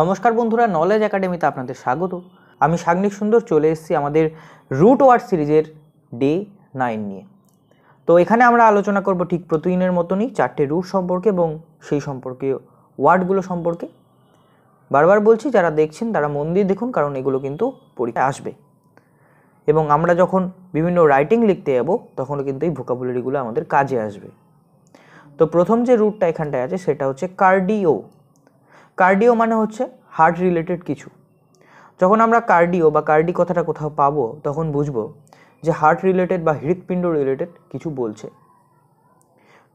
নমস্কার বন্ধুরা নলেজ একাডেমিতে আপনাদের স্বাগত আমি সাগ্নিক সুন্দর চলে এসেছি আমাদের রুট ওয়ার্ড সিরিজের ডে নাইন নিয়ে তো এখানে আমরা আলোচনা করব ঠিক প্রতিদিনের মতনই চারটে রুট সম্পর্কে এবং সেই সম্পর্কে ওয়ার্ডগুলো সম্পর্কে বারবার বলছি যারা দেখছেন তারা মন দিয়ে দেখুন কারণ এগুলো কিন্তু পরীক্ষায় আসবে এবং আমরা যখন বিভিন্ন রাইটিং লিখতে যাব তখন কিন্তু এই ভোকাবুলারিগুলো আমাদের কাজে আসবে তো প্রথম যে রুটটা এখানটায় আছে সেটা হচ্ছে কার্ডিও কার্ডিও মানে হচ্ছে হার্ট রিলেটেড কিছু যখন আমরা কার্ডিও বা কার্ডি কথাটা কোথাও পাবো তখন বুঝবো যে হার্ট রিলেটেড বা হৃৎপিণ্ড রিলেটেড কিছু বলছে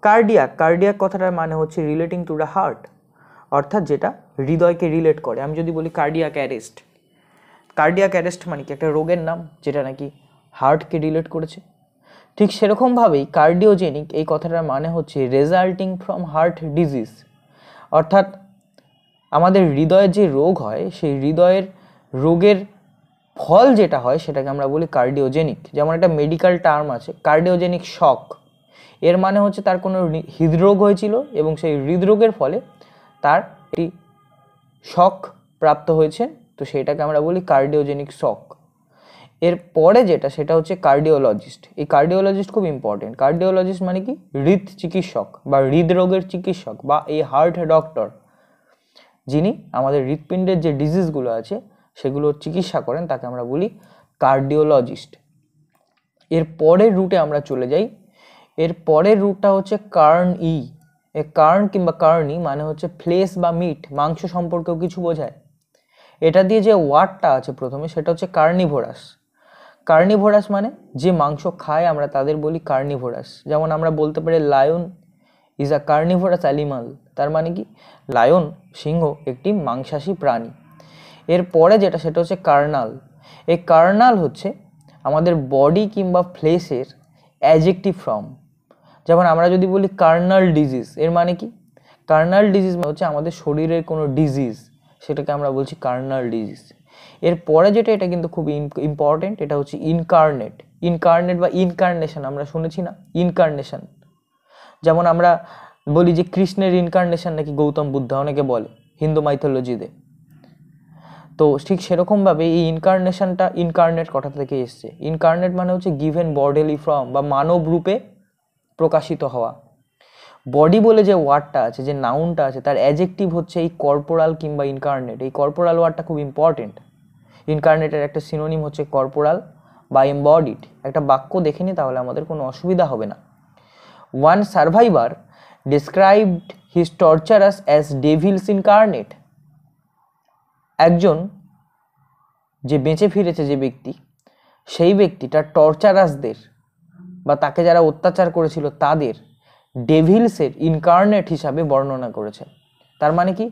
কার্ডিয়াক কার্ডিয়াক কথাটার মানে হচ্ছে রিলেটিং টু দ্য হার্ট অর্থাৎ যেটা হৃদয়কে রিলেট করে আমি যদি বলি কার্ডিয়াক অ্যারেস্ট কার্ডিয়াক অ্যারেস্ট মানে কি একটা রোগের নাম যেটা নাকি হার্টকে রিলেট করেছে ঠিক সেরকমভাবেই কার্ডিওজেনিক এই কথাটার মানে হচ্ছে রেজাল্টিং ফ্রম হার্ট ডিজিজ অর্থাৎ আমাদের হৃদয়ের যে রোগ হয় সেই হৃদয়ের রোগের ফল যেটা হয় সেটাকে আমরা বলি কার্ডিওজেনিক যেমন একটা মেডিকেল টার্ম আছে কার্ডিওজেনিক শক এর মানে হচ্ছে তার কোনো হৃদরোগ হয়েছিল এবং সেই হৃদরোগের ফলে তার একটি শক প্রাপ্ত হয়েছে তো সেটাকে আমরা বলি কার্ডিওজেনিক শক এর পরে যেটা সেটা হচ্ছে কার্ডিওলজিস্ট এই কার্ডিওলজিস্ট খুব ইম্পর্টেন্ট কার্ডিওলজিস্ট মানে কি হৃদ চিকিৎসক বা হৃদরোগের চিকিৎসক বা এই হার্ট ডক্টর যিনি আমাদের হৃৎপিণ্ডের যে ডিজিজগুলো আছে সেগুলোর চিকিৎসা করেন তাকে আমরা বলি কার্ডিওলজিস্ট এর পরের রুটে আমরা চলে যাই এর পরের রুটটা হচ্ছে কার্ন ই এ কার্ন কিংবা কার্নি মানে হচ্ছে ফ্লেস বা মিট মাংস সম্পর্কেও কিছু বোঝায় এটা দিয়ে যে ওয়ার্ডটা আছে প্রথমে সেটা হচ্ছে কার্নিভোরাস কার্নিভোরাস মানে যে মাংস খায় আমরা তাদের বলি কার্নিভোরাস যেমন আমরা বলতে পারি lion is a carnivorous animal তার মানে কি লায়ন সিংহ একটি মাংসাশী প্রাণী এরপরে যেটা সেটা হচ্ছে কার্নাল এই কার্নাল হচ্ছে আমাদের বডি কিংবা ফ্লেসের অ্যাজেক্টিভ ফর্ম যেমন আমরা যদি বলি কার্নাল ডিজিজ এর মানে কি কার্নাল মানে ডিজিজ হচ্ছে আমাদের শরীরের কোনো ডিজিজ সেটাকে আমরা বলছি কার্নাল ডিজিজ এরপরে যেটা এটা কিন্তু খুব ইম্পর্টেন্ট এটা হচ্ছে ইনকার্নেট ইনকার্নেট বা ইনকার্নেশন আমরা শুনেছি না ইনকার্নেশন যেমন আমরা বলি যে কৃষ্ণের ইনকার্নেশন নাকি গৌতম বুদ্ধ অনেকে বলে হিন্দু মাইথোলজিতে তো ঠিক সেরকমভাবে এই ইনকার্নেশনটা ইনকার্নেট কথা থেকে এসছে ইনকার্নেট মানে হচ্ছে গিভেন বডেলি ফর্ম বা মানব রূপে প্রকাশিত হওয়া বডি বলে যে ওয়ার্ডটা আছে যে নাউনটা আছে তার অ্যাজেক্টিভ হচ্ছে এই কর্পোরাল কিংবা ইনকার্নেট এই কর্পোরাল ওয়ার্ডটা খুব ইম্পর্টেন্ট ইনকার্নেটের একটা সিনোনিম হচ্ছে কর্পোরাল বা এমবডিট একটা বাক্য দেখে নি তাহলে আমাদের কোনো অসুবিধা হবে না One survivor described his torturers as devils incarnate একজন যে বেঁচে ফিরেছে যে ব্যক্তি সেই ব্যক্তিটা টর্চারাসদের বা তাকে যারা অত্যাচার করেছিল তাদের ডেভিলসের ইনকার্নেট হিসাবে বর্ণনা করেছে তার মানে কি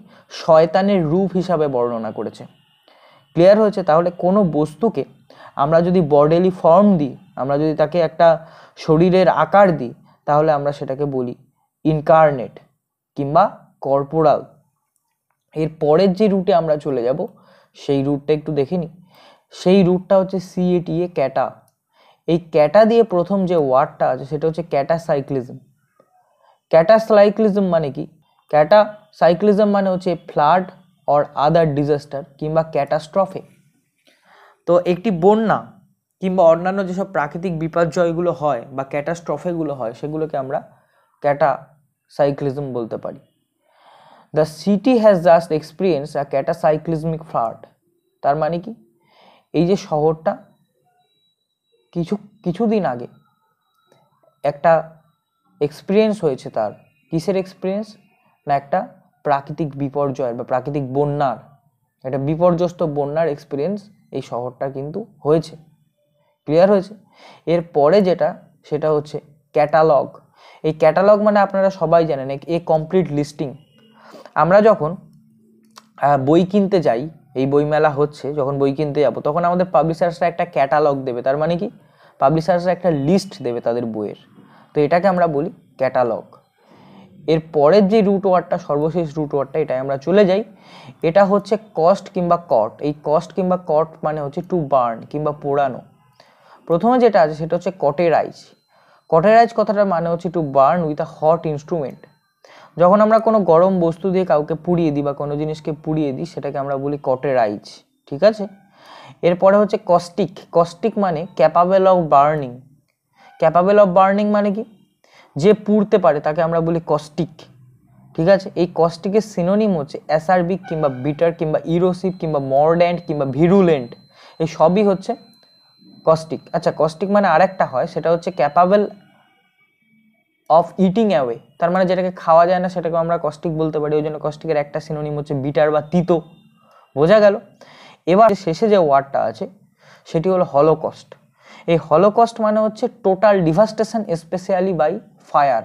শয়তানের রূপ হিসাবে বর্ণনা করেছে ক্লিয়ার হয়েছে তাহলে কোনো বস্তুকে আমরা যদি বডেলি ফর্ম দিই আমরা যদি তাকে একটা শরীরের আকার দিই তাহলে আমরা সেটাকে বলি ইনকার্নেট কিংবা কর্পোরাল এর পরের যে রুটে আমরা চলে যাব সেই রুটটা একটু দেখে নিই সেই রুটটা হচ্ছে সিএটিএ ক্যাটা এই ক্যাটা দিয়ে প্রথম যে ওয়ার্ডটা আছে সেটা হচ্ছে ক্যাটা সাইক্লিজম ক্যাটা সাইক্লিজম মানে কি ক্যাটা সাইক্লিজম মানে হচ্ছে ফ্লাড অর আদার ডিজাস্টার কিংবা ক্যাটাস্ট্রফে তো একটি বন্যা কিংবা অন্যান্য যেসব প্রাকৃতিক বিপর্যয়গুলো হয় বা ক্যাটাস্ট্রফেগুলো হয় সেগুলোকে আমরা ক্যাটা সাইক্লিজম বলতে পারি the city has just experience a cataclysmic flood তার মানে কি এই যে শহরটা কিছু কিছুদিন আগে একটা এক্সপিরিয়েন্স হয়েছে তার কিসের এক্সপিরিয়েন্স না একটা প্রাকৃতিক বিপর্যয় বা প্রাকৃতিক বন্যার একটা বিপর্যস্ত বন্যার এক্সপিরিয়েন্স এই শহরটা কিন্তু হয়েছে ক্লিয়ার হয়েছে এর পরে যেটা সেটা হচ্ছে ক্যাটালগ এই ক্যাটালগ মানে আপনারা সবাই জানেন এ কমপ্লিট লিস্টিং আমরা যখন বই কিনতে যাই এই বইমেলা হচ্ছে যখন বই কিনতে যাবো তখন আমাদের পাবলিশার্সরা একটা ক্যাটালগ দেবে তার মানে কি পাবলিশার্সরা একটা লিস্ট দেবে তাদের বইয়ের তো এটাকে আমরা বলি ক্যাটালগ এর পরের যে রুট ওয়ার্ডটা সর্বশেষ রুট ওয়ার্ডটা এটাই আমরা চলে যাই এটা হচ্ছে কস্ট কিংবা কট এই কস্ট কিংবা কট মানে হচ্ছে টু বার্ন কিংবা পোড়ানো প্রথমে যেটা আছে সেটা হচ্ছে কটেরাইজ কটেরাইজ কথাটার মানে হচ্ছে to burn with a hot instrument যখন আমরা কোনো গরম বস্তু দিয়ে কাউকে পুড়িয়ে দিই বা কোনো জিনিসকে পুড়িয়ে দিই সেটাকে আমরা বলি কটেরাইজ ঠিক আছে এরপরে হচ্ছে কস্টিক কস্টিক মানে capable of burning capable of burning মানে কি যে পুড়তে পারে তাকে আমরা বলি কস্টিক ঠিক আছে এই কস্টিকের সিনোনিম হচ্ছে অ্যাসারবিক কিংবা বিটার কিংবা ইরোসিভ কিংবা মর্ড্যান্ড কিংবা ভিরুলেন্ট এই সবই হচ্ছে কস্টিক আচ্ছা কস্টিক মানে আরেকটা হয় সেটা হচ্ছে ক্যাপাবেল অফ ইটিং অ্যাওয়ে তার মানে যেটাকে খাওয়া যায় না সেটাকে আমরা কস্টিক বলতে পারি ওই জন্য কস্টিকের একটা সিনোনিম হচ্ছে বিটার বা তিতো বোঝা গেল এবার শেষে যে ওয়ার্ডটা আছে সেটি হলো হলোকস্ট এই হলোকস্ট মানে হচ্ছে total devastation specially by fire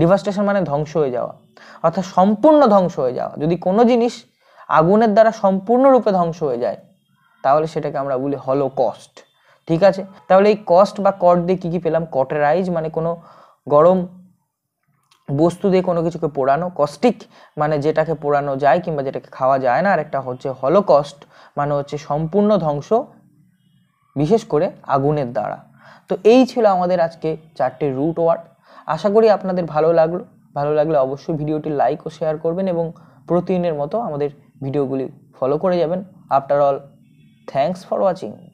devastation মানে ধ্বংস হয়ে যাওয়া অর্থাৎ সম্পূর্ণ ধ্বংস হয়ে যাওয়া যদি কোনো জিনিস আগুনের দ্বারা সম্পূর্ণরূপে ধ্বংস হয়ে যায় তাহলে সেটাকে আমরা বলি হলোকস্ট ঠিক আছে তাহলে এই কস্ট বা কট দিয়ে কী কী পেলাম কটেরাইজ মানে কোনো গরম বস্তু দিয়ে কোনো কিছুকে পোড়ানো কস্টিক মানে যেটাকে পোড়ানো যায় কিংবা যেটাকে খাওয়া যায় না আর একটা হচ্ছে হলোকস্ট মানে হচ্ছে সম্পূর্ণ ধ্বংস বিশেষ করে আগুনের দ্বারা তো এই ছিল আমাদের আজকে চারটে রুট ওয়ার্ড আশা করি আপনাদের ভালো লাগলো ভালো লাগলে অবশ্যই ভিডিওটি লাইক ও শেয়ার করবেন এবং প্রতিদিনের মতো আমাদের ভিডিওগুলি ফলো করে যাবেন after all thanks for watching